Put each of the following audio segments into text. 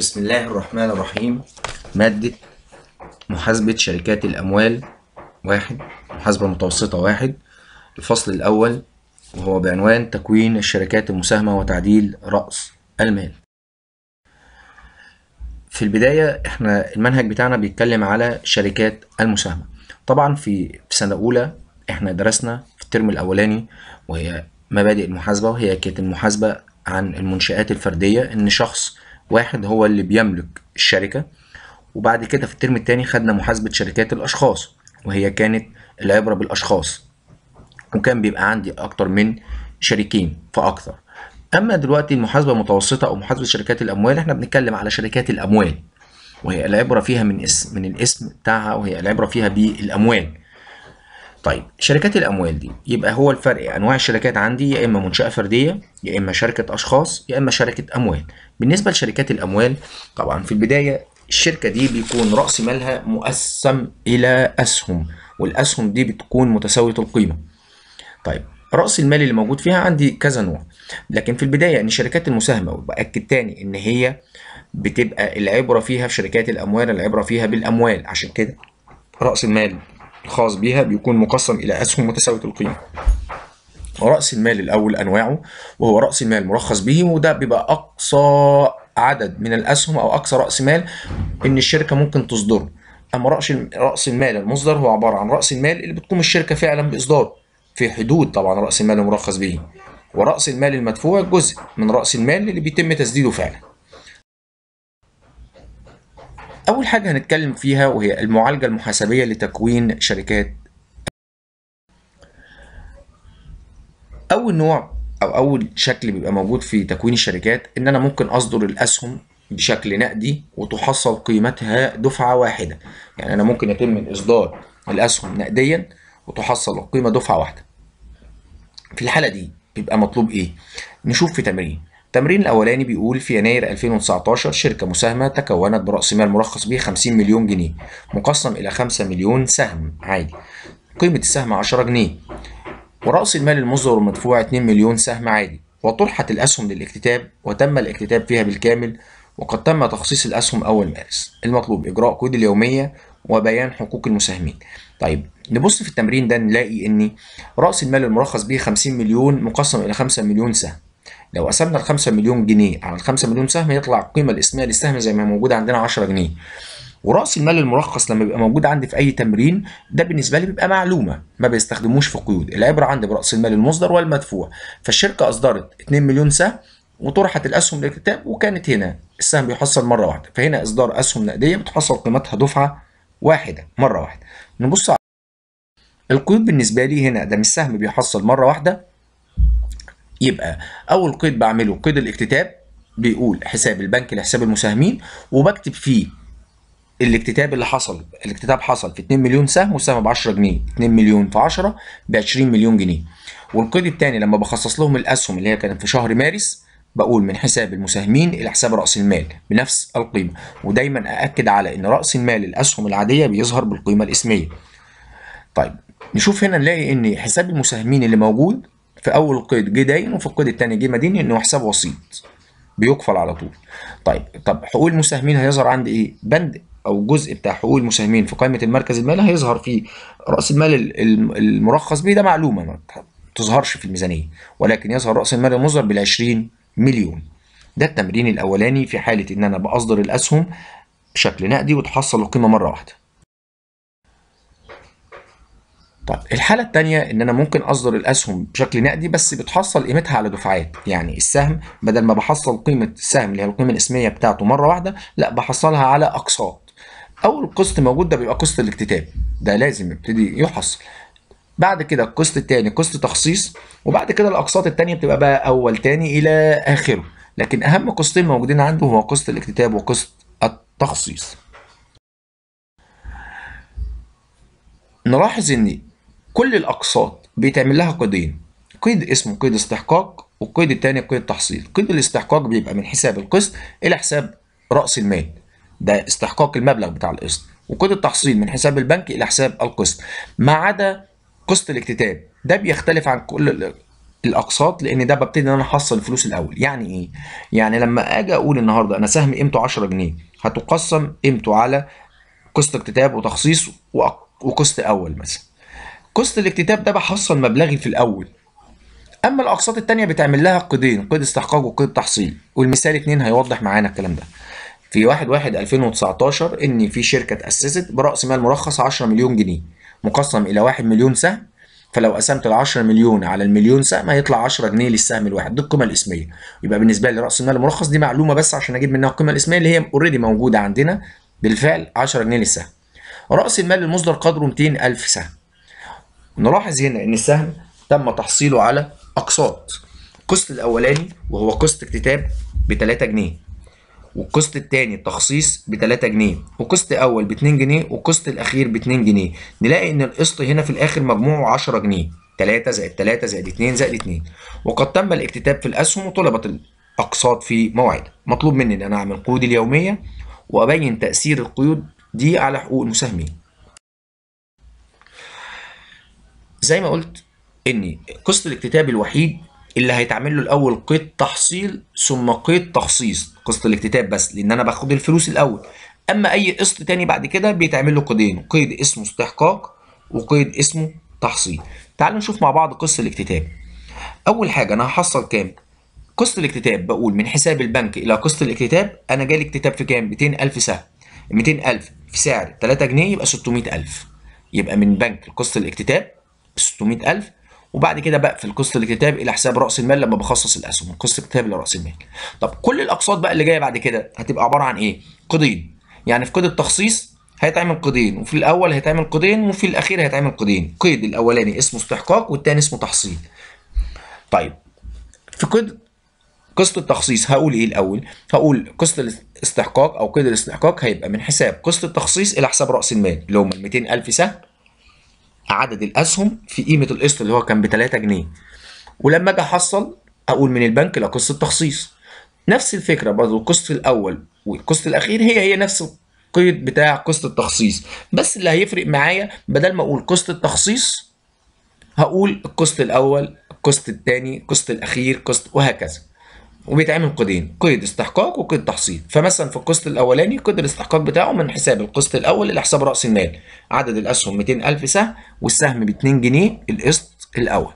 بسم الله الرحمن الرحيم مادة محاسبة شركات الأموال واحد محاسبة متوسطة واحد الفصل الأول وهو بعنوان تكوين الشركات المساهمة وتعديل رأس المال في البداية احنا المنهج بتاعنا بيتكلم على شركات المساهمة طبعا في سنة أولى احنا درسنا في الترم الأولاني وهي مبادئ المحاسبة وهي كانت المحاسبة عن المنشآت الفردية إن شخص واحد هو اللي بيملك الشركة وبعد كده في الترم الثاني خدنا محاسبة شركات الأشخاص وهي كانت العبرة بالأشخاص وكان بيبقى عندي أكتر من شريكين فأكثر أما دلوقتي المحاسبة المتوسطة أو محاسبة شركات الأموال إحنا بنتكلم على شركات الأموال وهي العبرة فيها من اسم من الاسم بتاعها وهي العبرة فيها بالأموال طيب شركات الاموال دي يبقى هو الفرق انواع الشركات عندي يا اما منشاه فرديه يا اما شركه اشخاص يا اما شركه اموال بالنسبه لشركات الاموال طبعا في البدايه الشركه دي بيكون راس مالها مقسم الى اسهم والاسهم دي بتكون متساويه القيمه طيب راس المال اللي موجود فيها عندي كذا نوع لكن في البدايه ان شركات المساهمه وباكد تاني ان هي بتبقى العبره فيها في شركات الاموال العبره فيها بالاموال عشان كده راس المال الخاص بيها بيكون مقسم الى اسهم متساويه القيمه رأس المال الأول أنواعه وهو رأس المال مرخص به وده بيبقى أقصى عدد من الأسهم أو أقصى رأس مال إن الشركة ممكن تصدره أما رأس المال المصدر هو عبارة عن رأس المال اللي بتقوم الشركة فعلا بإصداره في حدود طبعا رأس المال المرخص به ورأس المال المدفوع جزء من رأس المال اللي بيتم تسديده فعلا أول حاجة هنتكلم فيها وهي المعالجة المحاسبية لتكوين شركات اول نوع او اول شكل بيبقى موجود في تكوين الشركات ان انا ممكن اصدر الاسهم بشكل نقدي وتحصل قيمتها دفعه واحده يعني انا ممكن يتم اصدار الاسهم نقديا وتحصل القيمه دفعه واحده في الحاله دي بيبقى مطلوب ايه نشوف في تمرين التمرين الاولاني بيقول في يناير 2019 شركه مساهمه تكونت براس مال مرخص به 50 مليون جنيه مقسم الى 5 مليون سهم عادي قيمه السهم 10 جنيه ورأس المال المصدر المدفوع 2 مليون سهم عادي وطرحت الأسهم للاكتتاب وتم الاكتتاب فيها بالكامل وقد تم تخصيص الأسهم أول مارس المطلوب إجراء كود اليومية وبيان حقوق المساهمين طيب نبص في التمرين ده نلاقي ان رأس المال المرخص به 50 مليون مقسم إلى 5 مليون سهم لو قسمنا ال 5 مليون جنيه على ال 5 مليون سهم يطلع القيمة الاسمية للسهم زي ما موجودة عندنا 10 جنيه وراس المال المرخص لما بيبقى موجود عندي في اي تمرين ده بالنسبه لي بيبقى معلومه ما بيستخدموش في قيود العبره عندي براس المال المصدر والمدفوع فالشركه اصدرت 2 مليون سهم وطرحت الاسهم للكتاب وكانت هنا السهم بيحصل مره واحده فهنا اصدار اسهم نقديه بتحصل قيمتها دفعه واحده مره واحده نبص على القيود بالنسبه لي هنا ده مش سهم بيحصل مره واحده يبقى اول قيد بعمله قيد الاكتتاب بيقول حساب البنك لحساب المساهمين وبكتب فيه الاكتتاب اللي حصل الاكتتاب حصل في 2 مليون سهم والسهم ب 10 جنيه 2 مليون في 10 ب 20 مليون جنيه والقيد الثاني لما بخصص لهم الاسهم اللي هي كانت في شهر مارس بقول من حساب المساهمين الى حساب راس المال بنفس القيمه ودايما ااكد على ان راس المال الاسهم العاديه بيظهر بالقيمه الاسميه طيب نشوف هنا نلاقي ان حساب المساهمين اللي موجود في اول قيد جه داين وفي القيد الثاني جه مدين انه حساب وسيط بيقفل على طول طيب طب حقوق المساهمين هيظهر عند ايه بند او جزء بتاع حقوق المساهمين في قائمه المركز المالي هيظهر في راس المال المرخص به ده معلومه ما تظهرش في الميزانيه ولكن يظهر راس المال المصدر بال 20 مليون ده التمرين الاولاني في حاله ان انا باصدر الاسهم بشكل نقدي وتحصل القيمه مره واحده طب الحالة الثانيه إن أنا ممكن أصدر الأسهم بشكل نقدي بس بتحصل قيمتها على دفعات، يعني السهم بدل ما بحصل قيمة السهم اللي هي القيمة الاسمية بتاعته مرة واحدة، لا بحصلها على أقساط. اول قسط موجود ده بيبقى قسط الاكتتاب ده لازم يبتدي يحصل بعد كده القسط الثاني قسط تخصيص وبعد كده الاقساط الثانيه بتبقى بقى اول ثاني الى اخره لكن اهم قسطين موجودين عنده هو قسط الاكتتاب وقسط التخصيص نلاحظ ان كل الاقساط بيتعمل لها قيدين قيد اسمه قيد استحقاق والقيد الثاني قيد تحصيل قيد الاستحقاق بيبقى من حساب القسط الى حساب راس المال ده استحقاق المبلغ بتاع القسط وقيد التحصيل من حساب البنك الى حساب القسط ما عدا قسط الاكتتاب ده بيختلف عن كل الاقساط لان ده ببتدي ان انا احصل الفلوس الاول يعني ايه يعني لما اجي اقول النهارده انا سهم قيمته 10 جنيه هتقسم قيمته على قسط اكتتاب وتخصيص وقسط اول مثلا قسط الاكتتاب ده بحصل مبلغي في الاول اما الاقساط التانية بتعمل لها قيدين قيد استحقاق وقيد تحصيل والمثال اتنين هيوضح معانا الكلام ده في 1/1/2019 إن في شركة تاسست برأس مال مرخص 10 مليون جنيه مقسم إلى 1 مليون سهم فلو قسمت ال 10 مليون على المليون سهم هيطلع 10 جنيه للسهم الواحد دي القيمه الاسميه يبقى بالنسبه لي راس المال المرخص دي معلومه بس عشان اجيب منها القيمه الاسميه اللي هي اوريدي موجوده عندنا بالفعل 10 جنيه للسهم راس المال المصدر قدره 200000 سهم نلاحظ هنا ان السهم تم تحصيله على اقساط القسط الاولاني وهو قسط اكتتاب ب 3 جنيه والقسط الثاني التخصيص ب 3 جنيه وقسط اول ب 2 جنيه والقسط الاخير ب 2 جنيه نلاقي ان القسط هنا في الاخر مجموعه 10 جنيه 3 زائد 3 زائد 2 زائد 2 وقد تم الاكتتاب في الاسهم وطلبت الاقساط في موعدها مطلوب مني ان انا اعمل قيود اليوميه وابين تاثير القيود دي على حقوق المساهمين زي ما قلت ان قسط الاكتتاب الوحيد اللي هيتعمل له الاول قيد تحصيل ثم قيد تخصيص قسط الاكتتاب بس لان انا باخد الفلوس الاول اما اي قسط تاني بعد كده بيتعمل له قيدين قيد اسمه استحقاق وقيد اسمه تحصيل تعالوا نشوف مع بعض قسط الاكتتاب اول حاجه انا هحصل كام قسط الاكتتاب بقول من حساب البنك الى قسط الاكتتاب انا جالي اكتتاب في كام 200000 سهم 200000 في سعر 3 جنيه يبقى 600000 يبقى من بنك لقسط الاكتتاب 600000 وبعد كده بقفل قسط الكتاب الى حساب راس المال لما بخصص الاسهم من قسط الكتاب لراس المال طب كل الاقساط بقى اللي جايه بعد كده هتبقى عباره عن ايه قيدين يعني في قيد التخصيص هيتعمل قيدين وفي الاول هيتعمل قيدين وفي الاخير هيتعمل قيدين قيد الاولاني اسمه استحقاق والثاني اسمه تحصيل طيب في قيد قسط التخصيص هقول ايه الاول هقول قسط الاستحقاق او قيد الاستحقاق هيبقى من حساب قسط التخصيص الى حساب راس المال اللي هم 200000 سهم عدد الاسهم في قيمه القسط اللي هو كان ب 3 جنيه ولما اجي احصل اقول من البنك لا قسط التخصيص نفس الفكره برضه القسط الاول والقسط الاخير هي هي نفس القيد بتاع قسط التخصيص بس اللي هيفرق معايا بدل ما اقول قسط التخصيص هقول القسط الاول القسط الثاني القسط الاخير قسط وهكذا وبيتعمل قيدين قيد استحقاق وقيد تحصيل فمثلا في القسط الاولاني قيد الاستحقاق بتاعه من حساب القسط الاول الى حساب راس المال عدد الاسهم 200000 سهم والسهم ب 2 جنيه القسط الاول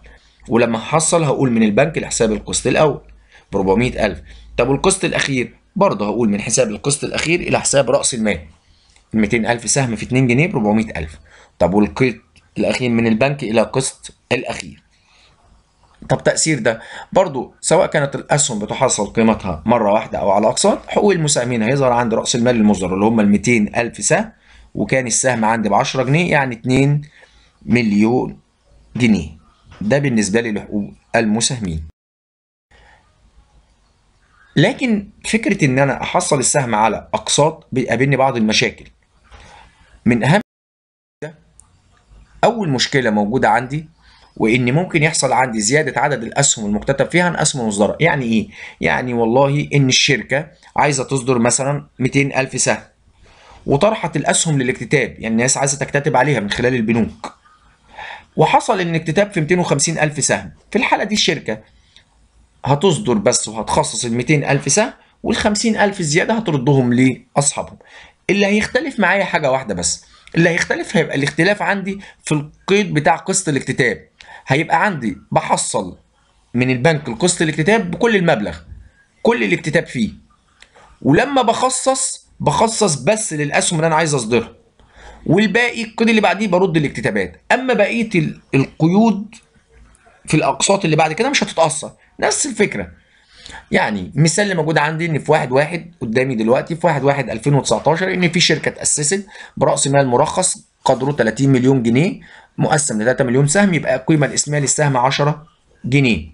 ولما هحصل هقول من البنك لحساب القسط الاول ب 400000 طب والقسط الاخير برضه هقول من حساب القسط الاخير الى حساب راس المال ال 200000 سهم في 2 جنيه ب 400000 طب والقيد الاخير من البنك الى قسط الاخير طب تأثير ده برضو سواء كانت الأسهم بتحصل قيمتها مرة واحدة أو على أقساط حقوق المساهمين هيظهر عند رأس المال المصدر اللي هم ال ألف سهم وكان السهم عندي ب 10 جنيه يعني 2 مليون جنيه ده بالنسبة لي لحقوق المساهمين لكن فكرة إن أنا أحصل السهم على أقساط بيقابلني بعض المشاكل من أهم أول مشكلة موجودة عندي وان ممكن يحصل عندي زياده عدد الاسهم المكتتب فيها عن اسهم مصدره يعني ايه يعني والله ان الشركه عايزه تصدر مثلا 200000 سهم وطرحت الاسهم للاكتتاب يعني الناس عايزه تكتتب عليها من خلال البنوك وحصل ان اكتتاب في 250000 سهم في الحاله دي الشركه هتصدر بس وهتخصص ال 200000 سهم وال 50000 زياده هتردهم لاصحابهم اللي هيختلف معايا حاجه واحده بس اللي هيختلف هيبقى الاختلاف عندي في القيد بتاع قسط الاكتتاب هيبقى عندي بحصل من البنك القسط الاكتتاب بكل المبلغ كل الاكتتاب فيه ولما بخصص بخصص بس للاسهم اللي انا عايز اصدرها والباقي القيد اللي بعديه برد الاكتتابات اما بقيه القيود في الاقساط اللي بعد كده مش هتتاثر نفس الفكره يعني مثال اللي موجود عندي ان في واحد واحد قدامي دلوقتي في واحد واحد 2019 ان في شركه اتاسست براس مال مرخص قدره 30 مليون جنيه مقسم ل 3 مليون سهم يبقى القيمه الاسميه للسهم 10 جنيه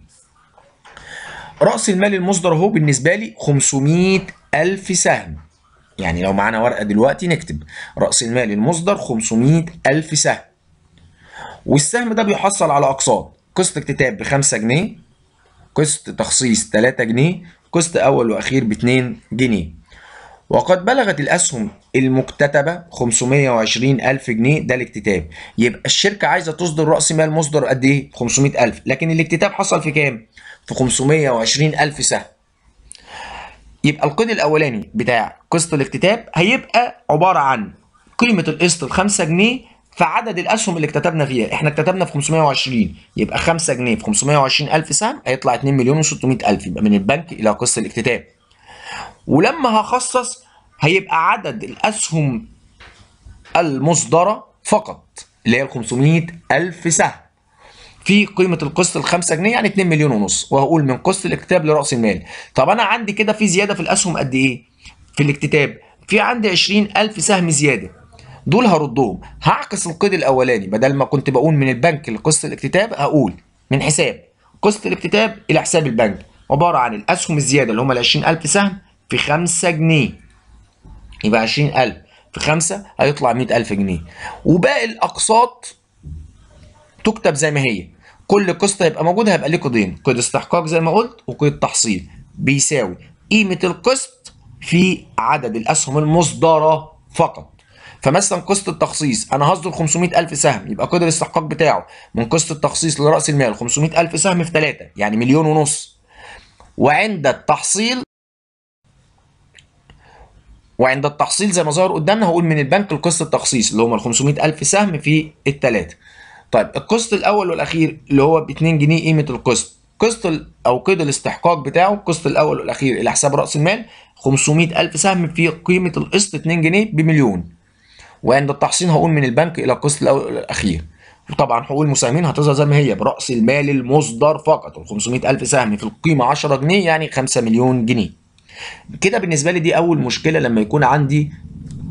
راس المال المصدر اهو بالنسبه لي 500 الف سهم يعني لو معانا ورقه دلوقتي نكتب راس المال المصدر 500 الف سهم والسهم ده بيحصل على اقساط قسط اكتتاب ب 5 جنيه قسط تخصيص 3 جنيه قسط اول واخير ب 2 جنيه وقد بلغت الأسهم المكتتبة 520 ألف جنيه ده الاكتتاب يبقى الشركة عايزة تصدر رأس مال مصدر قد إيه؟ 500 ألف لكن الاكتتاب حصل في كام؟ في 520 ألف سهم يبقى القيد الأولاني بتاع قسط الاكتتاب هيبقى عبارة عن قيمة القسط ال 5 جنيه في عدد الاسهم اللي اكتتبنا فيها احنا اكتتبنا في 520 يبقى 5 جنيه في 520 الف سهم هيطلع 2 مليون و600 الف يبقى من البنك الى قسط الاكتتاب ولما هخصص هيبقى عدد الاسهم المصدره فقط اللي هي ال 500 الف سهم في قيمه القسط ال 5 جنيه يعني 2 مليون ونص وهقول من قسط الاكتتاب لراس المال طب انا عندي كده في زياده في الاسهم قد ايه في الاكتتاب في عندي 20000 سهم زياده دول هردهم هعكس القيد الاولاني بدل ما كنت بقول من البنك لقسط الاكتتاب هقول من حساب قسط الاكتتاب الى حساب البنك عباره عن الاسهم الزياده اللي هم ال 20000 سهم في 5 جنيه يبقى 20000 في 5 هيطلع 100000 جنيه وباقي الاقساط تكتب زي ما هي كل قسط هيبقى موجود هيبقى ليه قيدين قيد استحقاق زي ما قلت وقيد تحصيل بيساوي قيمه القسط في عدد الاسهم المصدره فقط فمثلا قسط التخصيص انا هصدر 500000 سهم يبقى قدر الاستحقاق بتاعه من قسط التخصيص لراس المال 500000 سهم في 3 يعني مليون ونص وعند التحصيل وعند التحصيل زي ما ظهر قدامنا هقول من البنك القسط التخصيص اللي هم ال 500000 سهم في الثلاثه طيب القسط الاول والاخير اللي هو ب 2 جنيه قيمه القسط قسط او قيد الاستحقاق بتاعه القسط الاول والاخير الى حساب راس المال 500000 سهم في قيمه القسط 2 جنيه بمليون وعند التحصيل هقول من البنك الى القسط الاول والاخير طبعا حقوق المساهمين هتظهر زي ما هي براس المال المصدر فقط ال 500000 سهم في القيمه 10 جنيه يعني 5 مليون جنيه كده بالنسبه لي دي اول مشكله لما يكون عندي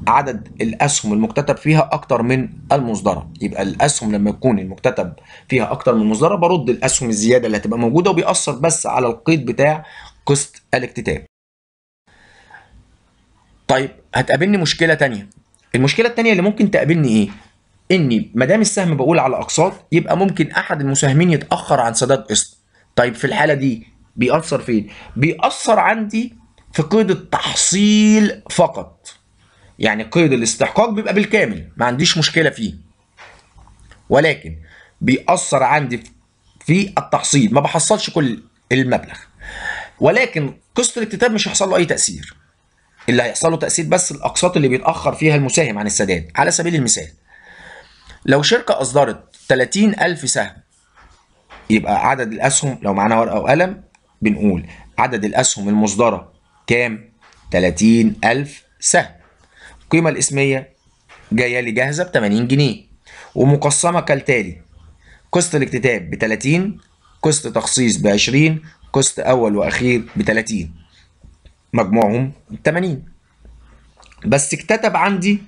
عدد الاسهم المكتتب فيها اكتر من المصدره يبقى الاسهم لما يكون المكتتب فيها اكتر من المصدره برد الاسهم الزياده اللي هتبقى موجوده وبيأثر بس على القيد بتاع قسط الاكتتاب طيب هتقابلني مشكله تانية المشكله التانية اللي ممكن تقابلني ايه اني ما دام السهم بقول على اقساط يبقى ممكن احد المساهمين يتاخر عن سداد قسط طيب في الحاله دي بيأثر فين بيأثر عندي في قيد التحصيل فقط يعني قيد الاستحقاق بيبقى بالكامل ما عنديش مشكله فيه ولكن بيأثر عندي في التحصيل ما بحصلش كل المبلغ ولكن قسط الاكتتاب مش هيحصل له اي تاثير اللي هيحصل له تاثير بس الاقساط اللي بيتاخر فيها المساهم عن السداد على سبيل المثال لو شركه اصدرت 30000 سهم يبقى عدد الاسهم لو معانا ورقه وقلم بنقول عدد الاسهم المصدره كام 30000 سهم القيمه الاسميه جايه لي جاهزه ب 80 جنيه ومقسمه كالتالي قسط الاكتتاب ب 30 قسط تخصيص ب 20 قسط اول واخير ب 30 مجموعهم 80 بس اكتتب عندي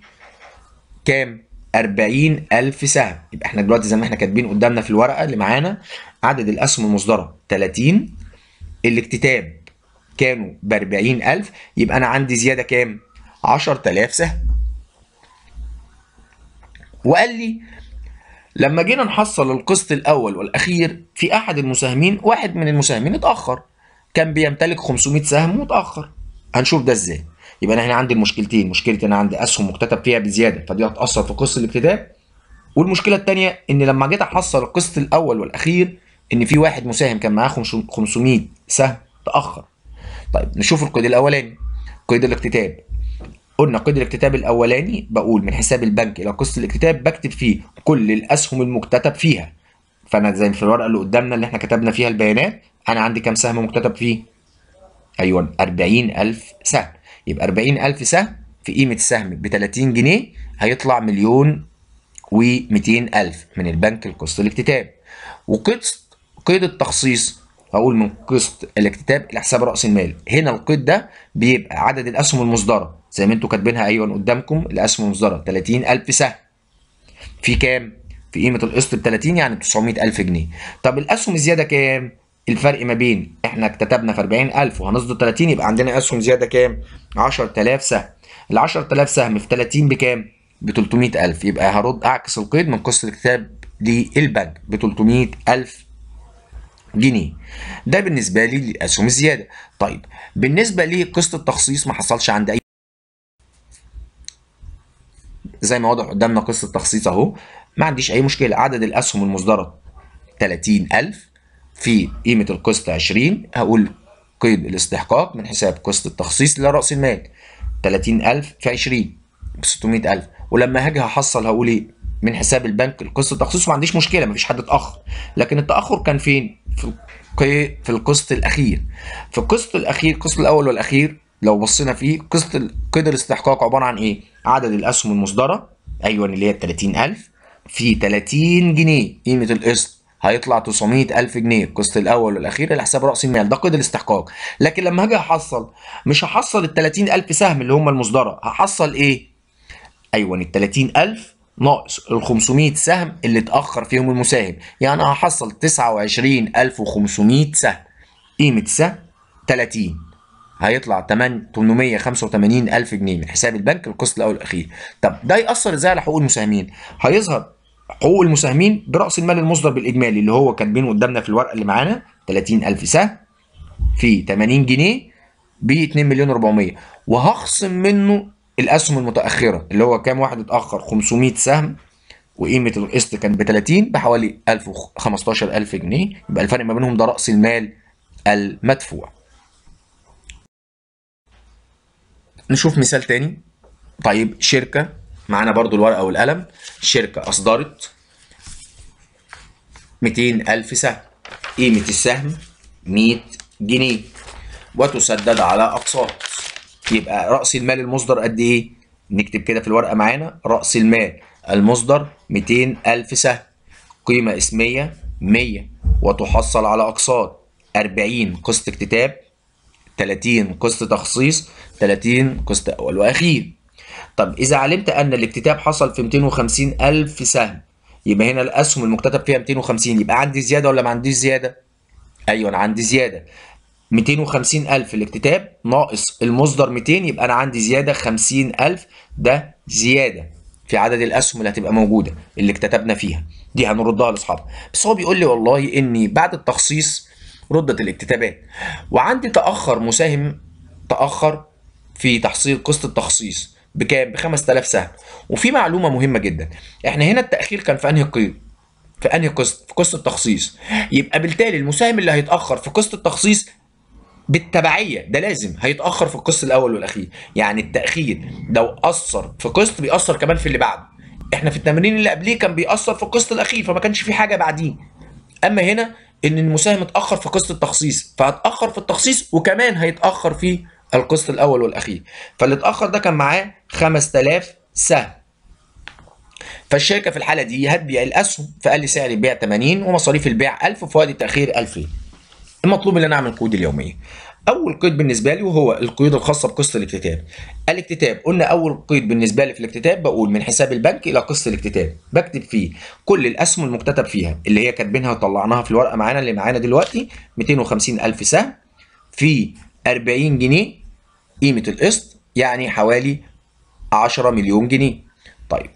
كام 40000 سهم يبقى احنا دلوقتي زي ما احنا كاتبين قدامنا في الورقه اللي معانا عدد الاسهم المصدره 30 الاكتتاب كانوا ب 40000 يبقى انا عندي زياده كام 10000 سهم وقال لي لما جينا نحصل القسط الاول والاخير في احد المساهمين واحد من المساهمين اتاخر كان بيمتلك 500 سهم واتاخر هنشوف ده ازاي يبقى انا هنا عندي المشكلتين مشكله انا عندي اسهم مكتتب فيها بزياده فدي هتاثر في قصه الاكتتاب والمشكله الثانيه ان لما جيت احصل القسط الاول والاخير ان في واحد مساهم كان معاه 500 سهم تاخر طيب نشوف القيد الاولاني قيد الاكتتاب قلنا قيد الاكتتاب الاولاني بقول من حساب البنك الى قسط الاكتتاب بكتب فيه كل الاسهم المكتتب فيها فانا زي في الورقه اللي قدامنا اللي احنا كتبنا فيها البيانات انا عندي كام سهم مكتتب فيه ايوه 40000 سهم يبقى 40000 سهم في قيمه السهم ب 30 جنيه هيطلع مليون و 200000 من البنك القسط الاكتتاب وقسط قيد التخصيص هقول من قسط الاكتتاب لحساب راس المال هنا القيد ده بيبقى عدد الاسهم المصدره زي ما انتم كاتبينها ايوه قدامكم الاسهم المصدره 30000 سهم في كام في قيمه القسط ب 30 يعني 900000 جنيه طب الاسهم الزياده كام الفرق ما بين احنا اكتتبنا في 40000 وهنصدر 30 يبقى عندنا اسهم زياده كام 10000 سهم ال 10000 سهم في 30 بكام ب 300000 يبقى هرد اعكس القيد من قصه الكتاب للبنك ب 300000 جنيه ده بالنسبه لي للاسهم الزياده طيب بالنسبه لقسط التخصيص ما حصلش عند اي زي ما واضح قدامنا قصه التخصيص اهو ما عنديش اي مشكله عدد الاسهم المصدره 30000 في قيمه القسط 20 هقول قيد الاستحقاق من حساب قسط التخصيص لراس المال 30000 في 20 ب 600000 ولما هاجي هحصل هقول ايه من حساب البنك القسط التخصيص ما عنديش مشكله مفيش حد اتاخر لكن التاخر كان فين في في القسط الاخير في القسط الاخير القسط الاول والاخير لو بصينا فيه قسط قيد الاستحقاق عباره عن ايه عدد الاسهم المصدره ايوه اللي هي 30000 في 30 جنيه قيمه القسط هيطلع 900000 جنيه القسط الأول والأخير على حساب رأس المال ده قيد الاستحقاق لكن لما هاجي أحصل مش هحصل ال 30000 سهم اللي هم المصدرة هحصل إيه؟ أيوه ال 30000 ناقص ال 500 سهم اللي اتأخر فيهم المساهم يعني هحصل 29500 سهم قيمة سهم 30 هيطلع 885000 جنيه من حساب البنك القسط الاول والاخير طب ده ياثر ازاي على حقوق المساهمين هيظهر حقوق المساهمين براس المال المصدر بالاجمالي اللي هو كاتبين قدامنا في الورقه اللي معانا 30000 سهم في 80 جنيه ب 2 مليون 400 وهخصم منه الاسهم المتاخره اللي هو كام واحد اتاخر 500 سهم وقيمه القسط كانت ب 30 بحوالي 1000 15000 جنيه يبقى الفرق ما بينهم ده راس المال المدفوع نشوف مثال تاني طيب شركه معانا برضو الورقه والقلم شركه اصدرت 200000 سهم قيمه السهم 100 جنيه وتسدد على اقساط يبقى راس المال المصدر قد ايه نكتب كده في الورقه معانا راس المال المصدر 200000 سهم قيمه اسميه 100 وتحصل على اقساط 40 قسط اكتتاب 30 قسط تخصيص 30 قسط اول واخير طب إذا علمت أن الاكتتاب حصل في 250000 سهم يبقى هنا الأسهم المكتتب فيها 250 يبقى عندي زيادة ولا ما عنديش زيادة؟ أيوه أنا عندي زيادة 250000 الاكتتاب ناقص المصدر 200 يبقى أنا عندي زيادة 50000 ده زيادة في عدد الأسهم اللي هتبقى موجودة اللي اكتتبنا فيها دي هنردها لأصحابها بس هو بيقول لي والله إني بعد التخصيص ردت الاكتتابات وعندي تأخر مساهم تأخر في تحصيل قسط التخصيص بكام ب 5000 سهم وفي معلومه مهمه جدا احنا هنا التاخير كان في انهي قيد في انهي قسط في قسط التخصيص يبقى بالتالي المساهم اللي هيتاخر في قسط التخصيص بالتبعيه ده لازم هيتاخر في القسط الاول والاخير يعني التاخير لو اثر في قسط بيأثر كمان في اللي بعده احنا في التمرين اللي قبليه كان بيأثر في القسط الاخير فما كانش في حاجه بعديه اما هنا ان المساهم اتاخر في قسط التخصيص فهتاخر في التخصيص وكمان هيتاخر في القسط الاول والاخير فاللي اتاخر ده كان معاه 5000 سهم فالشركه في الحاله دي هتبيع الاسهم فقال لي سعر البيع 80 ومصاريف البيع 1000 وفوائد التاخير 2000 المطلوب ان انا اعمل قيود اليوميه اول قيد بالنسبه لي وهو القيود الخاصه بقسط الاكتتاب الاكتتاب قلنا اول قيد بالنسبه لي في الاكتتاب بقول من حساب البنك الى قسط الاكتتاب بكتب فيه كل الاسهم المكتتب فيها اللي هي كاتبينها وطلعناها في الورقه معانا اللي معانا دلوقتي 250000 سهم في 40 جنيه قيمة القسط يعني حوالي 10 مليون جنيه طيب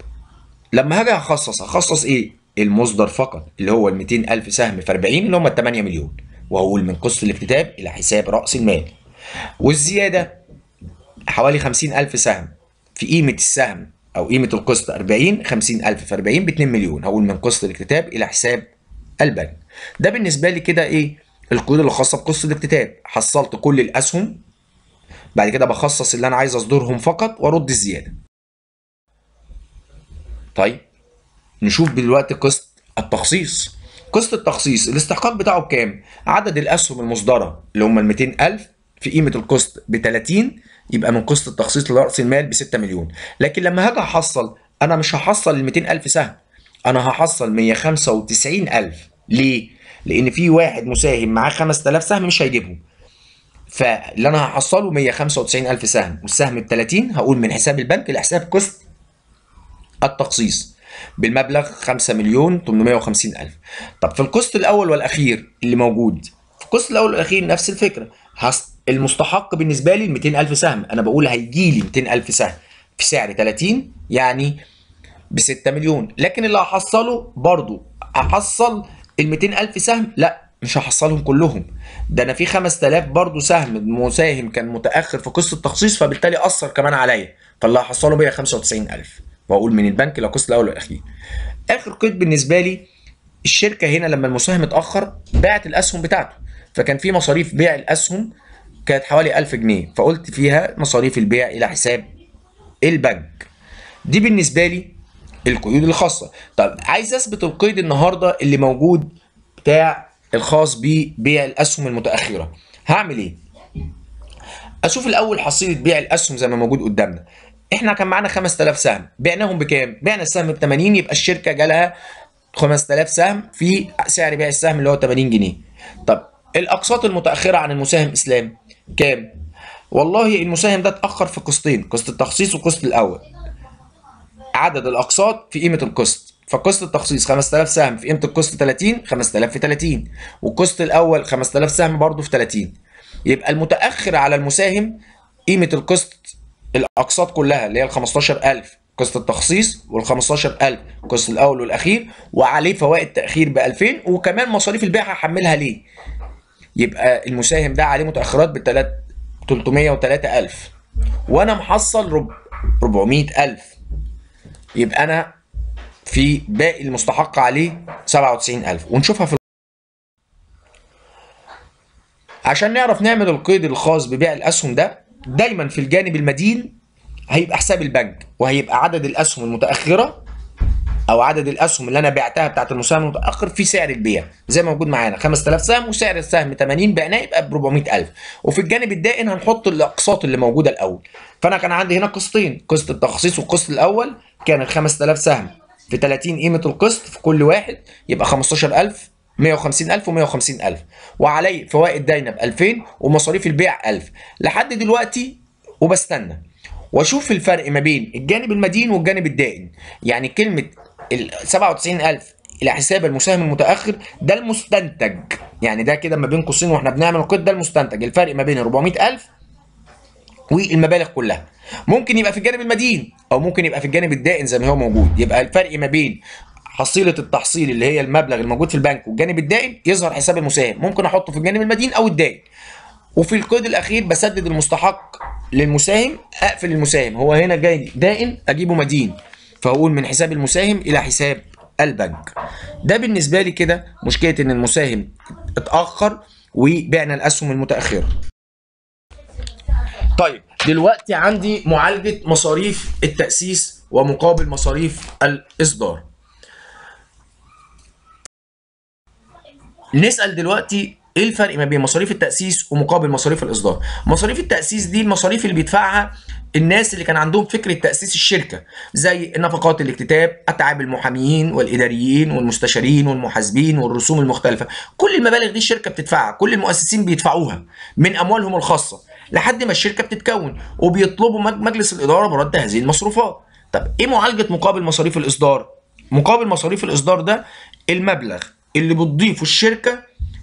لما هاجي اخصص اخصص ايه المصدر فقط اللي هو ال 200,000 سهم في 40 اللي هم 8 مليون واقول من قسط الاكتتاب الى حساب راس المال والزياده حوالي 50,000 سهم في قيمه السهم او قيمه القسط 40 50,000 في 40 ب 2 مليون هقول من قسط الاكتتاب الى حساب البنك ده بالنسبه لي كده ايه القيود الخاصه بقسط الاكتتاب حصلت كل الاسهم بعد كده بخصص اللي انا عايز اصدرهم فقط وارد الزياده طيب نشوف دلوقتي قسط التخصيص قسط التخصيص الاستحقاق بتاعه بكام عدد الاسهم المصدره اللي هم ال 200000 في قيمه القسط ب 30 يبقى من قسط التخصيص لراس المال ب 6 مليون لكن لما هاجي احصل انا مش هحصل ال 200000 سهم انا هحصل 195000 ليه لان في واحد مساهم معاه 5000 سهم مش هيجيبهم فاللي انا هحصله 195000 سهم والسهم ال 30 هقول من حساب البنك لحساب قسط التخصيص بالمبلغ 5 مليون 850 ألف طب في القسط الأول والأخير اللي موجود في القسط الأول والأخير نفس الفكرة المستحق بالنسبة لي 200 ألف سهم أنا بقول هيجي لي 200 ألف سهم في سعر 30 يعني ب 6 مليون لكن اللي هحصله برضه هحصل ال 200 ألف سهم لا مش هحصلهم كلهم ده انا في 5000 برضه سهم مساهم كان متاخر في قصه التخصيص فبالتالي اثر كمان عليا فاللي هحصله بيا 95000 واقول من البنك القسط الاول والاخير اخر قيد بالنسبه لي الشركه هنا لما المساهم اتاخر باعت الاسهم بتاعته فكان في مصاريف بيع الاسهم كانت حوالي 1000 جنيه فقلت فيها مصاريف البيع الى حساب البنك دي بالنسبه لي القيود الخاصه طب عايز اثبت القيد النهارده اللي موجود بتاع الخاص ببيع الاسهم المتاخره هعمل ايه اشوف الاول حصيله بيع الاسهم زي ما موجود قدامنا احنا كان معانا 5000 سهم بعناهم بكام بعنا السهم ب 80 يبقى الشركه جالها 5000 سهم في سعر بيع السهم اللي هو 80 جنيه طب الاقساط المتاخره عن المساهم اسلام كام والله المساهم ده اتاخر في قسطين قسط التخصيص وقسط الاول عدد الاقساط في قيمه القسط فقسط التخصيص 5000 سهم في قيمه القسط 30 5000 في 30 والقسط الاول 5000 سهم برضه في 30 يبقى المتاخر على المساهم قيمه القسط الاقساط كلها اللي هي ال 15000 قسط التخصيص وال 15000 القسط الاول والاخير وعليه فوائد تاخير ب 2000 وكمان مصاريف البيع هحملها ليه يبقى المساهم ده عليه متاخرات ب 303000 وانا محصل 400000 يبقى انا في باقي المستحق عليه 97000 ونشوفها في عشان نعرف نعمل القيد الخاص ببيع الاسهم ده دايما في الجانب المدين هيبقى حساب البنك وهيبقى عدد الاسهم المتاخره او عدد الاسهم اللي انا بعتها بتاعت المساهم المتاخر في سعر البيع زي ما موجود معانا 5000 سهم وسعر السهم 80 بعناه يبقى ب 400000 وفي الجانب الدائن هنحط الاقساط اللي موجوده الاول فانا كان عندي هنا قسطين قسط التخصيص والقسط الاول كان ال 5000 سهم في 30 قيمه القسط في كل واحد يبقى 15000 150000 و150000 وعلي فوائد داينه ب 2000 ومصاريف البيع 1000 لحد دلوقتي وبستنى واشوف الفرق ما بين الجانب المدين والجانب الدائن يعني كلمه ال 97000 الى حساب المساهم المتاخر ده المستنتج يعني ده كده ما بين قوسين واحنا بنعمل القيد ده المستنتج الفرق ما بين 400000 والمبالغ كلها ممكن يبقى في الجانب المدين او ممكن يبقى في الجانب الدائن زي ما هو موجود يبقى الفرق ما بين حصيله التحصيل اللي هي المبلغ الموجود في البنك والجانب الدائن يظهر حساب المساهم ممكن احطه في الجانب المدين او الدائن وفي القيد الاخير بسدد المستحق للمساهم اقفل المساهم هو هنا جاي دائن اجيبه مدين فهقول من حساب المساهم الى حساب البنك ده بالنسبه لي كده مشكله ان المساهم اتاخر وبعنا الاسهم المتاخره طيب دلوقتي عندي معالجه مصاريف التاسيس ومقابل مصاريف الاصدار نسال دلوقتي ايه الفرق ما بين مصاريف التاسيس ومقابل مصاريف الاصدار مصاريف التاسيس دي المصاريف اللي بيدفعها الناس اللي كان عندهم فكره تاسيس الشركه زي نفقات الاكتتاب اتعاب المحاميين والاداريين والمستشارين والمحاسبين والرسوم المختلفه كل المبالغ دي الشركه بتدفعها كل المؤسسين بيدفعوها من اموالهم الخاصه لحد ما الشركه بتتكون وبيطلبوا مجلس الاداره برد هذه المصروفات طب ايه معالجه مقابل مصاريف الاصدار مقابل مصاريف الاصدار ده المبلغ اللي بتضيفه الشركه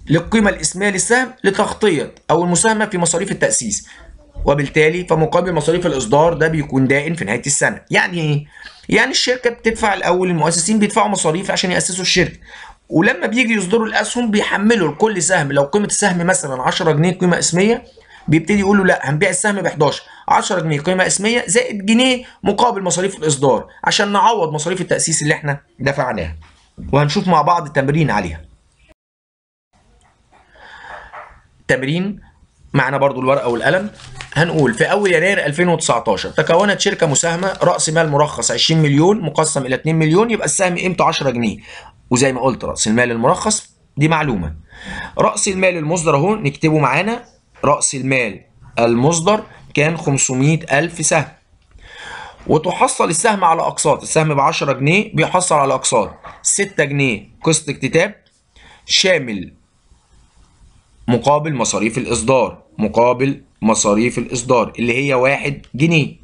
للقيمه الاسميه للسهم لتغطيه او المساهمه في مصاريف التاسيس وبالتالي فمقابل مصاريف الاصدار ده بيكون دائم في نهايه السنه يعني ايه يعني الشركه بتدفع الاول المؤسسين بيدفعوا مصاريف عشان ياسسوا الشركه ولما بيجي يصدروا الاسهم بيحملوا لكل سهم لو قيمه السهم مثلا 10 جنيه قيمه اسميه بيبتدي يقول له لا هنبيع السهم ب 11 10 جنيه قيمه اسميه زائد جنيه مقابل مصاريف الاصدار عشان نعوض مصاريف التاسيس اللي احنا دفعناها وهنشوف مع بعض تمرين عليها تمرين معنا برضو الورقه والقلم هنقول في اول يناير 2019 تكونت شركه مساهمه راس مال مرخص 20 مليون مقسم الى 2 مليون يبقى السهم قيمته 10 جنيه وزي ما قلت راس المال المرخص دي معلومه راس المال المصدر اهو نكتبه معانا رأس المال المصدر كان 500 ألف سهم وتحصل السهم على أقساط السهم ب 10 جنيه بيحصل على أقساط 6 جنيه قسط اكتتاب شامل مقابل مصاريف الإصدار مقابل مصاريف الإصدار اللي هي 1 جنيه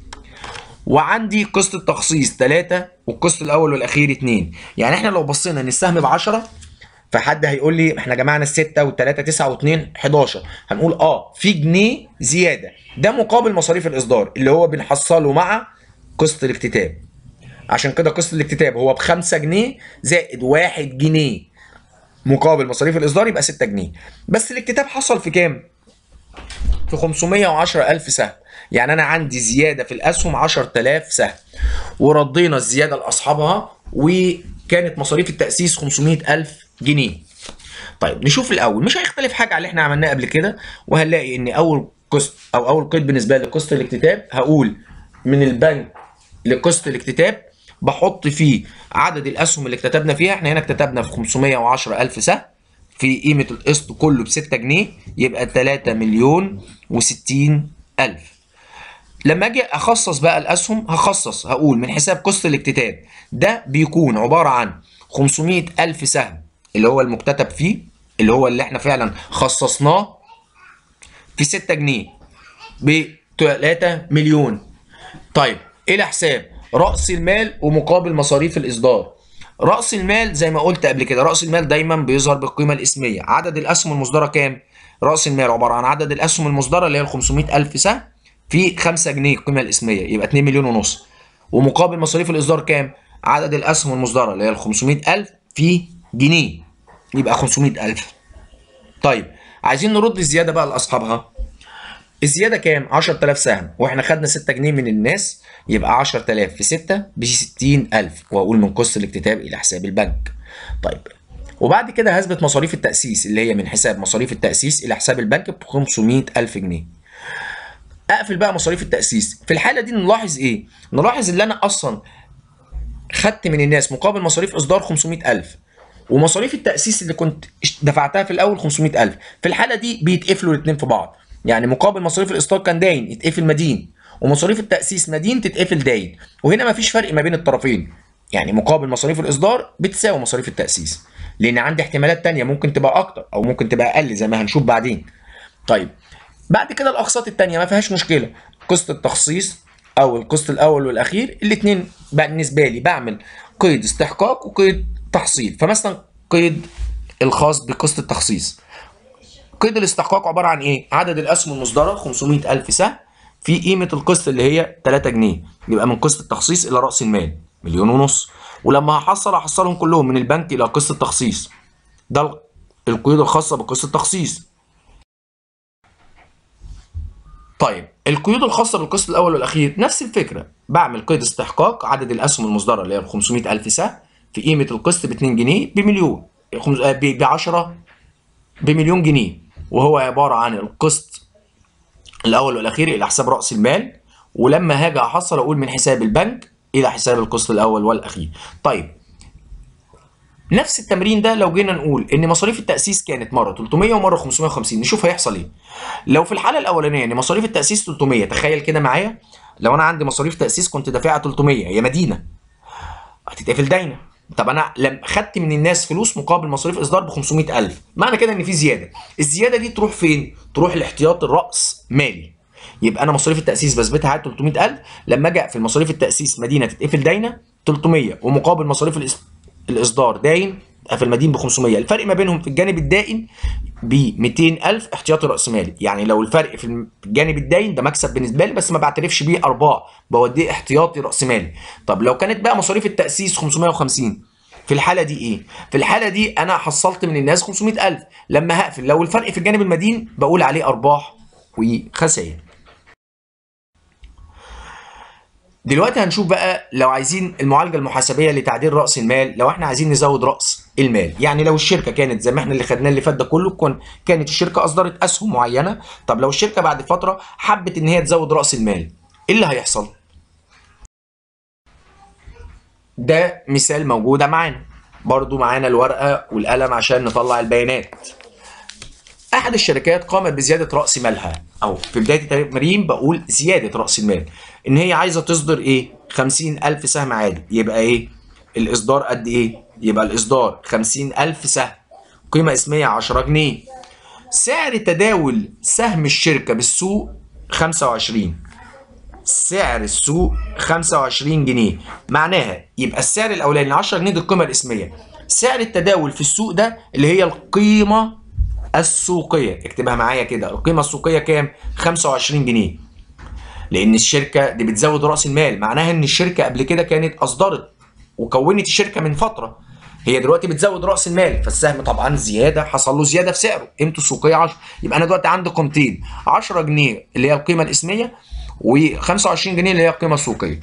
وعندي قسط التخصيص 3 والقسط الأول والأخير 2 يعني احنا لو بصينا إن السهم ب 10 فحد هيقول لي احنا جمعنا الستة والتلاتة تسعة واتنين 11 هنقول اه في جنيه زيادة ده مقابل مصاريف الإصدار اللي هو بنحصله مع قسط الاكتتاب عشان كده قسط الاكتتاب هو بخمسة جنيه زائد واحد جنيه مقابل مصاريف الإصدار يبقى ستة جنيه بس الاكتتاب حصل في كام؟ في 510 ألف سهم يعني أنا عندي زيادة في الأسهم 10000 سهم وردينا الزيادة لأصحابها وكانت مصاريف التأسيس 500 ألف جنيه طيب نشوف الاول مش هيختلف حاجه على اللي احنا عملناه قبل كده وهنلاقي ان اول كوست او اول قيد بالنسبه لي كوست الاكتتاب هقول من البنك لكوست الاكتتاب بحط فيه عدد الاسهم اللي اكتتبنا فيها احنا هنا اكتتبنا في 510000 سهم في قيمه القسط كله ب 6 جنيه يبقى 3 مليون و 60000 لما اجي اخصص بقى الاسهم هخصص هقول من حساب قسط الاكتتاب ده بيكون عباره عن 500000 سهم اللي هو المكتتب فيه اللي هو اللي احنا فعلا خصصناه في 6 جنيه ب 3 مليون طيب ايه الحساب راس المال ومقابل مصاريف الاصدار راس المال زي ما قلت قبل كده راس المال دايما بيظهر بالقيمه الاسميه عدد الاسهم المصدره كام راس المال عباره عن عدد الاسهم المصدره اللي هي ال 500000 سهم في 5 جنيه القيمه الاسميه يبقى 2 مليون ونص ومقابل مصاريف الاصدار كام عدد الاسهم المصدره اللي هي ال 500000 في جنيه يبقى 500000 طيب عايزين نرد الزياده بقى لاصحابها الزياده كام 10000 سهم واحنا خدنا 6 جنيه من الناس يبقى 10000 في 6 ب 60000 واقول من قسط الاكتتاب الى حساب البنك طيب وبعد كده هثبت مصاريف التاسيس اللي هي من حساب مصاريف التاسيس الى حساب البنك ب 500000 جنيه اقفل بقى مصاريف التاسيس في الحاله دي نلاحظ ايه نلاحظ ان انا اصلا خدت من الناس مقابل مصاريف اصدار 500000 ومصاريف التاسيس اللي كنت دفعتها في الاول 500000 في الحاله دي بيتقفلوا الاثنين في بعض يعني مقابل مصاريف الاصدار كان داين يتقفل مدين ومصاريف التاسيس مدين تتقفل داين وهنا مفيش فرق ما بين الطرفين يعني مقابل مصاريف الاصدار بتساوي مصاريف التاسيس لان عندي احتمالات تانية ممكن تبقى اكتر او ممكن تبقى اقل زي ما هنشوف بعدين طيب بعد كده الاقساط التانية ما فيهاش مشكله قسط التخصيص او القسط الاول والاخير الاثنين بالنسبه لي بعمل قيد استحقاق وقيد تحصيل فمثلا قيد الخاص بقسط التخصيص قيد الاستحقاق عباره عن ايه عدد الاسهم المصدره 500000 سهم في قيمه القسط اللي هي 3 جنيه يبقى من قسط التخصيص الى راس المال مليون ونص ولما هحصل هحصلهم كلهم من البنك الى قسط التخصيص ده القيود الخاصه بقسط التخصيص طيب القيود الخاصه بالقسط الاول والاخير نفس الفكره بعمل قيد استحقاق عدد الاسهم المصدره اللي هي 500000 سهم في قيمه القسط ب 2 جنيه بمليون آه، ب 10 بمليون جنيه وهو عباره عن القسط الاول والاخير الى حساب راس المال ولما هاجي احصل اقول من حساب البنك الى حساب القسط الاول والاخير طيب نفس التمرين ده لو جينا نقول ان مصاريف التاسيس كانت مره 300 ومره 550 نشوف هيحصل ايه لو في الحاله الاولانيه ان مصاريف التاسيس 300 تخيل كده معايا لو انا عندي مصاريف تاسيس كنت دافعها 300 هي مدينه هتتقفل دينة طب انا لم خدت من الناس فلوس مقابل مصاريف اصدار ب 500000 معنى كده ان في زياده الزياده دي تروح فين تروح لاحتياط الراس مالي يبقى انا مصاريف التاسيس بثبتها على 300000 لما اجي في مصاريف التاسيس مدينه تتقفل داينه 300 ومقابل مصاريف الاصدار داين في المدين ب 500 الفرق ما بينهم في الجانب الدائن ب 200000 احتياطي راس مالي يعني لو الفرق في الجانب الدائن ده مكسب بالنسبه لي بس ما بعترفش بيه ارباح بوديه احتياطي راس مالي طب لو كانت بقى مصاريف التاسيس 550 في الحالة دي إيه؟ في الحالة دي أنا حصلت من الناس 500000 لما هقفل لو الفرق في الجانب المدين بقول عليه أرباح وخسائر. دلوقتي هنشوف بقى لو عايزين المعالجة المحاسبية لتعديل رأس المال لو إحنا عايزين نزود رأس المال يعني لو الشركه كانت زي ما احنا اللي خدناه اللي فات ده كله كانت الشركه اصدرت اسهم معينه طب لو الشركه بعد فتره حبت ان هي تزود راس المال ايه اللي هيحصل ده مثال موجوده معانا برضو معانا الورقه والقلم عشان نطلع البيانات احد الشركات قامت بزياده راس مالها او في بدايه التمرين بقول زياده راس المال ان هي عايزه تصدر ايه 50000 سهم عادي يبقى ايه الاصدار قد ايه يبقى الإصدار 50000 سهم قيمة اسمية 10 جنيه سعر تداول سهم الشركة بالسوق 25 سعر السوق 25 جنيه معناها يبقى السعر الأولاني 10 جنيه دي القيمة الاسمية سعر التداول في السوق ده اللي هي القيمة السوقية اكتبها معايا كده القيمة السوقية كام 25 جنيه لأن الشركة دي بتزود رأس المال معناها إن الشركة قبل كده كانت أصدرت وكونت الشركة من فترة هي دلوقتي بتزود راس المال فالسهم طبعا زياده حصل له زياده في سعره قيمته السوقيه 10 يبقى انا دلوقتي عندي قيمتين 10 جنيه اللي هي القيمه الاسميه و25 جنيه اللي هي القيمه السوقيه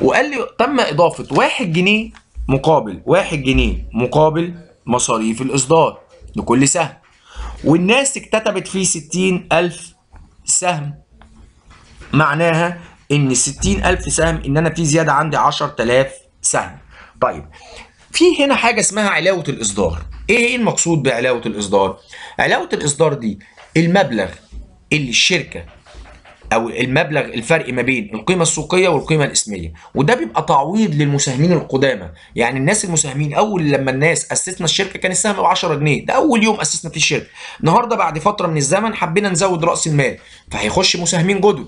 وقال لي تم اضافه 1 جنيه مقابل 1 جنيه مقابل مصاريف الاصدار لكل سهم والناس اكتتبت فيه 60000 سهم معناها ان 60000 سهم ان انا في زياده عندي 10000 سهم طيب في هنا حاجه اسمها علاوه الاصدار إيه،, ايه المقصود بعلاوه الاصدار علاوه الاصدار دي المبلغ اللي الشركه او المبلغ الفرق ما بين القيمه السوقيه والقيمه الاسميه وده بيبقى تعويض للمساهمين القدامى يعني الناس المساهمين اول لما الناس اسسنا الشركه كان السهم ب 10 جنيه ده اول يوم اسسنا فيه الشركه النهارده بعد فتره من الزمن حبينا نزود راس المال فهيخش مساهمين جدد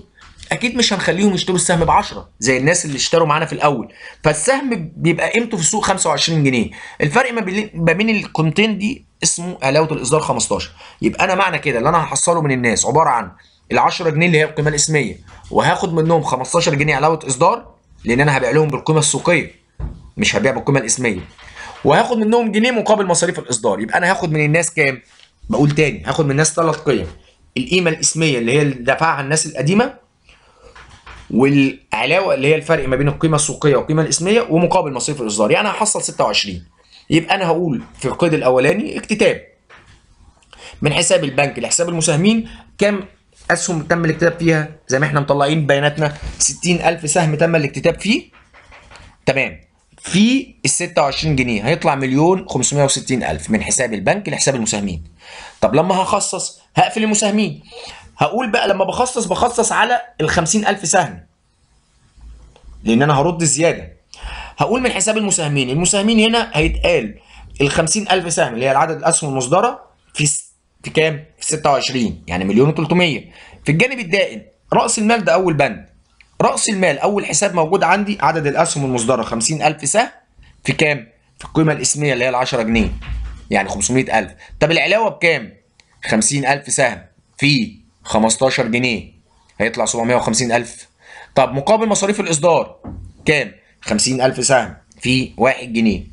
اكيد مش هنخليهم يشتروا السهم ب 10 زي الناس اللي اشتروا معانا في الاول فالسهم بيبقى قيمته في السوق 25 جنيه الفرق ما بين القيمتين دي اسمه علاوه الاصدار 15 يبقى انا معنى كده اللي انا هحصله من الناس عباره عن ال 10 جنيه اللي هي القيمه الاسميه وهاخد منهم 15 جنيه علاوه اصدار لان انا هبيع لهم بالقيمه السوقيه مش هبيع بالقيمه الاسميه وهاخد منهم جنيه مقابل مصاريف الاصدار يبقى انا هاخد من الناس كام بقول تاني هاخد من الناس ثلاث قيم القيمه الاسميه اللي هي اللي دفعها الناس القديمه والعلاوه اللي هي الفرق ما بين القيمه السوقيه والقيمه الاسميه ومقابل مصاريف الاصدار يعني هحصل 26 يبقى انا هقول في القيد الاولاني اكتتاب من حساب البنك لحساب المساهمين كام اسهم تم الاكتتاب فيها زي ما احنا مطلعين بياناتنا 60000 سهم تم الاكتتاب فيه تمام في ال 26 جنيه هيطلع مليون 560000 من حساب البنك لحساب المساهمين طب لما هخصص هقفل المساهمين هقول بقى لما بخصص بخصص على ال 50000 سهم لان انا هرد الزياده هقول من حساب المساهمين المساهمين هنا هيتقال ال 50000 سهم اللي هي العدد الاسهم المصدره في س... في كام في 26 يعني مليون و300 في الجانب الدائم راس المال ده اول بند راس المال اول حساب موجود عندي عدد الاسهم المصدره 50000 سهم في كام في القيمه الاسميه اللي هي ال 10 جنيه يعني 500000 طب العلاوه بكام 50000 سهم في 15 جنيه هيطلع 750000 طب مقابل مصاريف الإصدار كام؟ 50000 سهم في 1 جنيه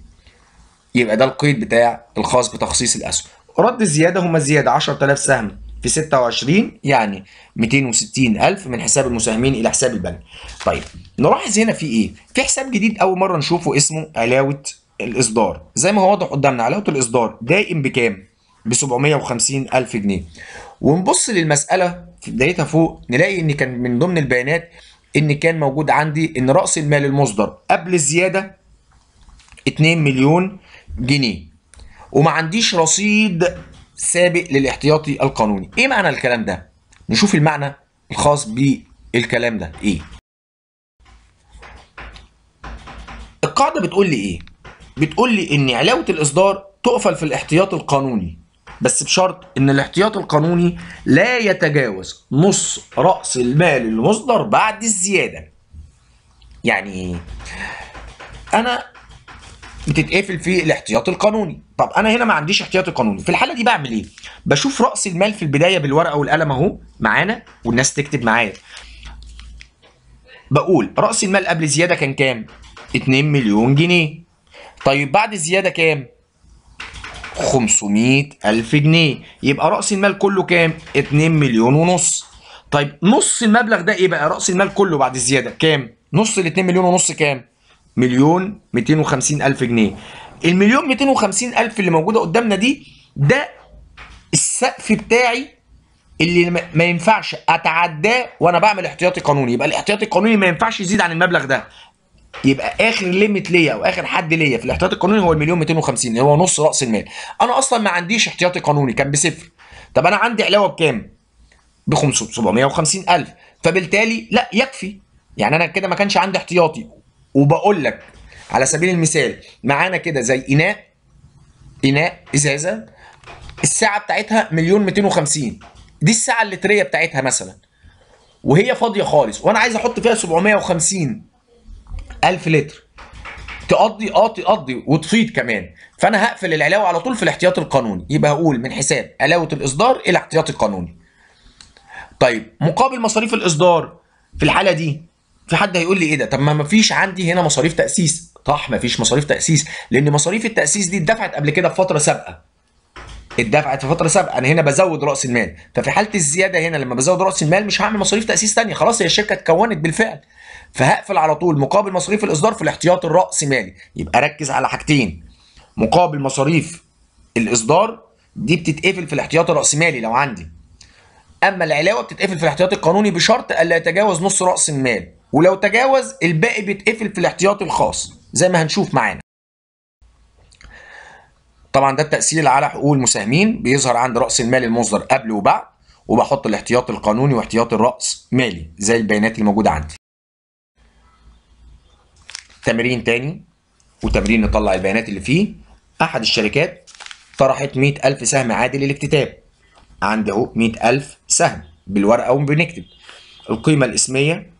يبقى ده القيد بتاع الخاص بتخصيص الأسهم رد الزيادة هما الزيادة 10000 سهم في 26 يعني 260000 من حساب المساهمين إلى حساب البنك طيب نلاحظ هنا في إيه؟ في حساب جديد أول مرة نشوفه اسمه علاوة الإصدار زي ما هو واضح قدامنا علاوة الإصدار دائم بكام؟ ب 750 ألف جنيه ونبص للمسألة في بدايتها فوق نلاقي إن كان من ضمن البيانات إن كان موجود عندي إن رأس المال المصدر قبل الزيادة 2 مليون جنيه وما عنديش رصيد سابق للاحتياطي القانوني ايه معنى الكلام ده نشوف المعنى الخاص بالكلام ده ايه القاعده بتقول لي ايه بتقول لي ان علاوه الاصدار تقفل في الاحتياط القانوني بس بشرط ان الاحتياط القانوني لا يتجاوز نص راس المال المصدر بعد الزياده يعني انا بتتقفل في الاحتياط القانوني طب انا هنا ما عنديش احتياطي قانوني في الحاله دي بعمل ايه بشوف راس المال في البدايه بالورقه والقلم اهو معانا والناس تكتب معايا بقول راس المال قبل زياده كان كام 2 مليون جنيه طيب بعد الزياده كام 500 ألف جنيه يبقى رأس المال كله كام؟ 2 مليون ونص طيب نص المبلغ ده ايه بقى؟ رأس المال كله بعد الزيادة كام؟ نص ال 2 مليون ونص كام؟ مليون 250 ألف جنيه المليون 250 ألف اللي موجودة قدامنا دي ده السقف بتاعي اللي ما ينفعش اتعداه وانا بعمل احتياطي قانوني يبقى الاحتياطي القانوني ما ينفعش يزيد عن المبلغ ده يبقى اخر ليميت ليا او اخر حد ليا في الاحتياطي القانوني هو المليون 250 اللي هو نص راس المال انا اصلا ما عنديش احتياطي قانوني كان بصفر طب انا عندي علاوه بكام ب 750 الف فبالتالي لا يكفي يعني انا كده ما كانش عندي احتياطي وبقول لك على سبيل المثال معانا كده زي اناء اناء ازازه الساعه بتاعتها مليون 250 دي الساعه اللتريه بتاعتها مثلا وهي فاضيه خالص وانا عايز احط فيها 750 1000 لتر تقضي اه تقضي وتفيض كمان فانا هقفل العلاوه على طول في الاحتياط القانوني يبقى هقول من حساب علاوه الاصدار الى احتياطي القانوني طيب مقابل مصاريف الاصدار في الحاله دي في حد هيقول لي ايه ده طب ما مفيش عندي هنا مصاريف تاسيس صح مفيش مصاريف تاسيس لان مصاريف التاسيس دي اتدفعت قبل كده في فتره سابقه اتدفعت في فتره سابقه انا هنا بزود راس المال ففي حاله الزياده هنا لما بزود راس المال مش هعمل مصاريف تاسيس ثانيه خلاص هي الشركه اتكونت بالفعل فهقفل على طول مقابل مصاريف الاصدار في الاحتياط الراس مالي يبقى ركز على حاجتين مقابل مصاريف الاصدار دي بتتقفل في الاحتياط الراس مالي لو عندي اما العلاوه بتتقفل في الاحتياط القانوني بشرط الا يتجاوز نص راس المال ولو تجاوز الباقي بيتقفل في الاحتياط الخاص زي ما هنشوف معانا طبعا ده التأثير على حقوق المساهمين بيظهر عند رأس المال المصدر قبل وبعد وبحط الاحتياط القانوني واحتياط الرأس مالي زي البيانات اللي موجودة عندي تمرين تاني وتمرين نطلع البيانات اللي فيه أحد الشركات طرحت 100000 سهم عادل للاكتتاب عنده 100000 سهم بالورقة وبنكتب القيمة الإسمية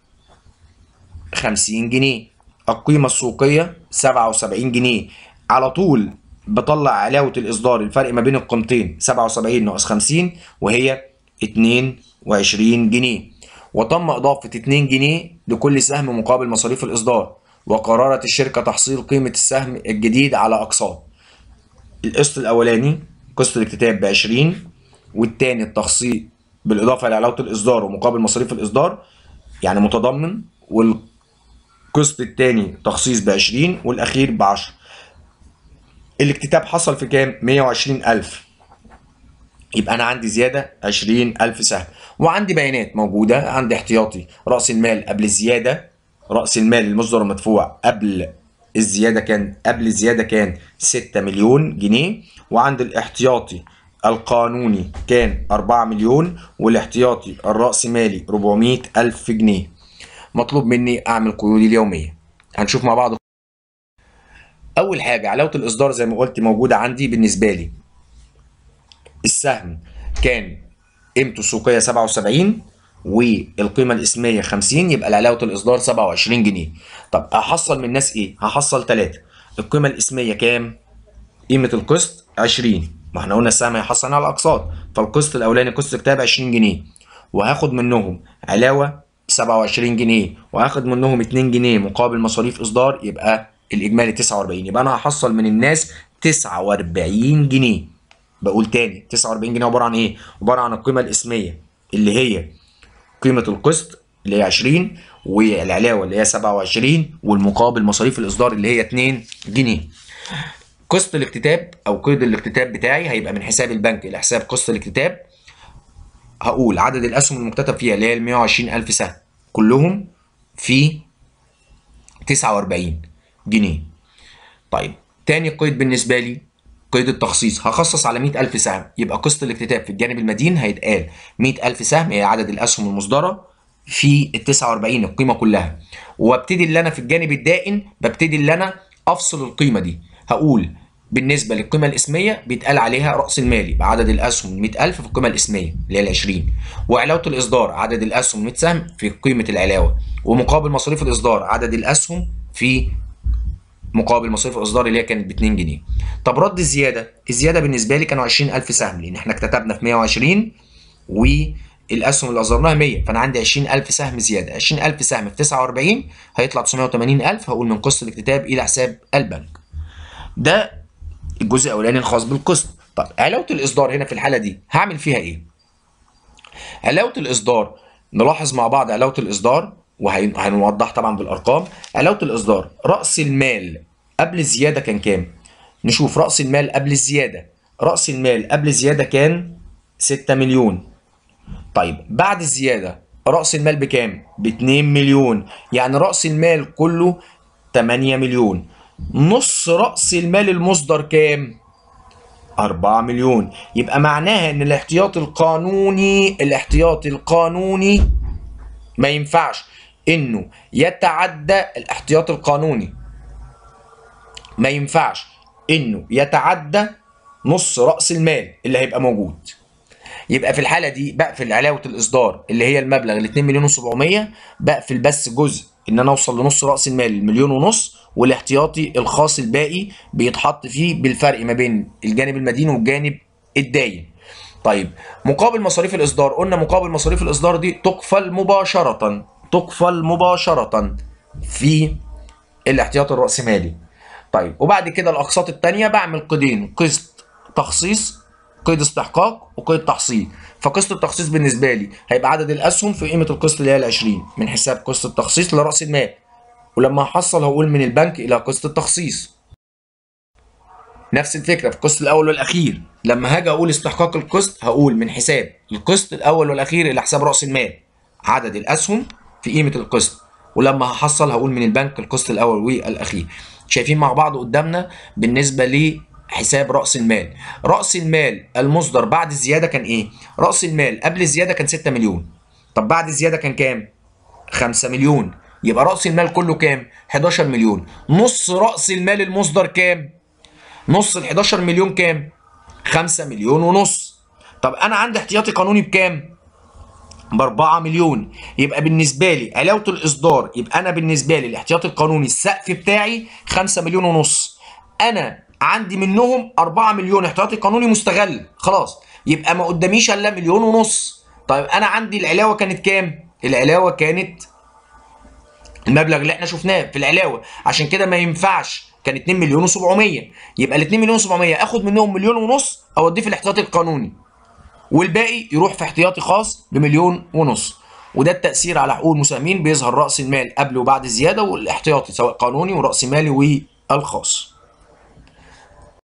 50 جنيه القيمة السوقية 77 جنيه على طول بطلع علاوه الاصدار الفرق ما بين القيمتين 77 ناقص 50 وهي 22 جنيه وتم اضافه 2 جنيه لكل سهم مقابل مصاريف الاصدار وقررت الشركه تحصيل قيمه السهم الجديد على اقساط القسط الاولاني قسط الاكتتاب ب 20 والثاني التخصيص بالاضافه لعلاوه الاصدار ومقابل مصاريف الاصدار يعني متضمن والقسط الثاني تخصيص ب 20 والاخير ب 10 الاكتتاب حصل في كام 120000 يبقى انا عندي زياده 20000 سهم وعندي بيانات موجوده عندي احتياطي راس المال قبل الزياده راس المال المصدر المدفوع قبل الزياده كان قبل الزياده كان 6 مليون جنيه وعند الاحتياطي القانوني كان 4 مليون والاحتياطي الرأسمالي 400 ألف جنيه مطلوب مني أعمل قيودي اليومية هنشوف مع بعض اول حاجه علاوه الاصدار زي ما قلت موجوده عندي بالنسبه لي السهم كان قيمته السوقيه 77 والقيمه الاسميه 50 يبقى علاوه الاصدار 27 جنيه طب هحصل من الناس ايه هحصل 3 القيمه الاسميه كام قيمه القسط 20 ما احنا قلنا السهم هيحصل على الاقساط فالقسط الاولاني قسط كتاب 20 جنيه وهاخد منهم علاوه 27 جنيه وهاخد منهم 2 جنيه مقابل مصاريف اصدار يبقى الاجمالي 49 يبقى انا هحصل من الناس 49 جنيه بقول تاني 49 جنيه عباره عن ايه عباره عن القيمه الاسميه اللي هي قيمه القسط اللي هي 20 والعلاوه اللي هي 27 والمقابل مصاريف الاصدار اللي هي 2 جنيه قسط الاكتتاب او قيد الاكتتاب بتاعي هيبقى من حساب البنك الى حساب قسط الاكتتاب هقول عدد الاسهم المكتتب فيها اللي هي ال 120000 سهم كلهم في 49 جنيه طيب تاني قيد بالنسبة لي قيد التخصيص هخصص على 100000 سهم يبقى قسط الاكتتاب في الجانب المدين هيتقال 100000 سهم هي عدد الأسهم المصدرة في ال 49 القيمة كلها وابتدي اللي أنا في الجانب الدائن ببتدي اللي أنا أفصل القيمة دي هقول بالنسبة للقيمة الإسمية بيتقال عليها رأس المالي بعدد عدد الأسهم 100000 في القيمة الإسمية اللي هي ال 20 وعلاوة الإصدار عدد الأسهم 100 سهم في قيمة العلاوة ومقابل مصاريف الإصدار عدد الأسهم في مقابل مصاريف الاصدار اللي هي كانت ب 2 جنيه طب رد الزياده الزياده بالنسبه لي كانوا 20000 سهم لان احنا اكتتبنا في 120 والاسهم اللي اصدرناها 100 فانا عندي 20000 سهم زياده 20000 سهم في 49 هيطلع 980000 هقول من قسط الاكتتاب الى حساب البنك ده الجزء الاولاني الخاص بالقسط طب علاوه الاصدار هنا في الحاله دي هعمل فيها ايه علاوه الاصدار نلاحظ مع بعض علاوه الاصدار وهنوضح طبعا بالارقام علاوه الاصدار راس المال قبل الزياده كان كام نشوف راس المال قبل الزياده راس المال قبل الزياده كان 6 مليون طيب بعد الزياده راس المال بكام ب 2 مليون يعني راس المال كله 8 مليون نص راس المال المصدر كام 4 مليون يبقى معناها ان الاحتياط القانوني الاحتياط القانوني ما ينفعش انه يتعدى الاحتياط القانوني ما ينفعش انه يتعدى نص راس المال اللي هيبقى موجود يبقى في الحاله دي بقفل علاوه الاصدار اللي هي المبلغ ال 2 مليون و700 بقفل بس جزء ان انا اوصل لنص راس المال المليون ونص والاحتياطي الخاص الباقي بيتحط فيه بالفرق ما بين الجانب المدين والجانب الداين طيب مقابل مصاريف الاصدار قلنا مقابل مصاريف الاصدار دي تقفل مباشره تقفل مباشره في الاحتياط الراسمالي طيب وبعد كده الاقساط الثانيه بعمل قيدين قسط تخصيص قيد استحقاق وقيد تحصيل فقسط التخصيص بالنسبه لي هيبقى عدد الاسهم في قيمه القسط اللي هي ال 20 من حساب قسط التخصيص لراس المال ولما هحصل هقول من البنك الى قسط التخصيص نفس الفكره في القسط الاول والاخير لما هاجي اقول استحقاق القسط هقول من حساب القسط الاول والاخير الى حساب راس المال عدد الاسهم في قيمه القسط ولما هحصل هقول من البنك القسط الاول والاخير شايفين مع بعض قدامنا بالنسبه لحساب راس المال راس المال المصدر بعد الزياده كان ايه راس المال قبل الزياده كان 6 مليون طب بعد الزياده كان كام 5 مليون يبقى راس المال كله كام 11 مليون نص راس المال المصدر كام نص ال 11 مليون كام 5 مليون ونص طب انا عندي احتياطي قانوني بكام ب 4 مليون يبقى بالنسبه لي علاوه الاصدار يبقى انا بالنسبه لي الاحتياطي القانوني السقف بتاعي 5 مليون ونص انا عندي منهم 4 مليون احتياطي قانوني مستغل خلاص يبقى ما قداميش الا مليون ونص طيب انا عندي العلاوه كانت كام العلاوه كانت المبلغ اللي احنا شفناه في العلاوه عشان كده ما ينفعش كان 2 مليون و700 يبقى ال 2 مليون و700 اخد منهم مليون ونص اوديه في الاحتياطي القانوني والباقي يروح في احتياطي خاص بمليون ونص وده التأثير على حقوق المساهمين بيظهر رأس المال قبل وبعد الزيادة والاحتياطي سواء قانوني ورأس مالي والخاص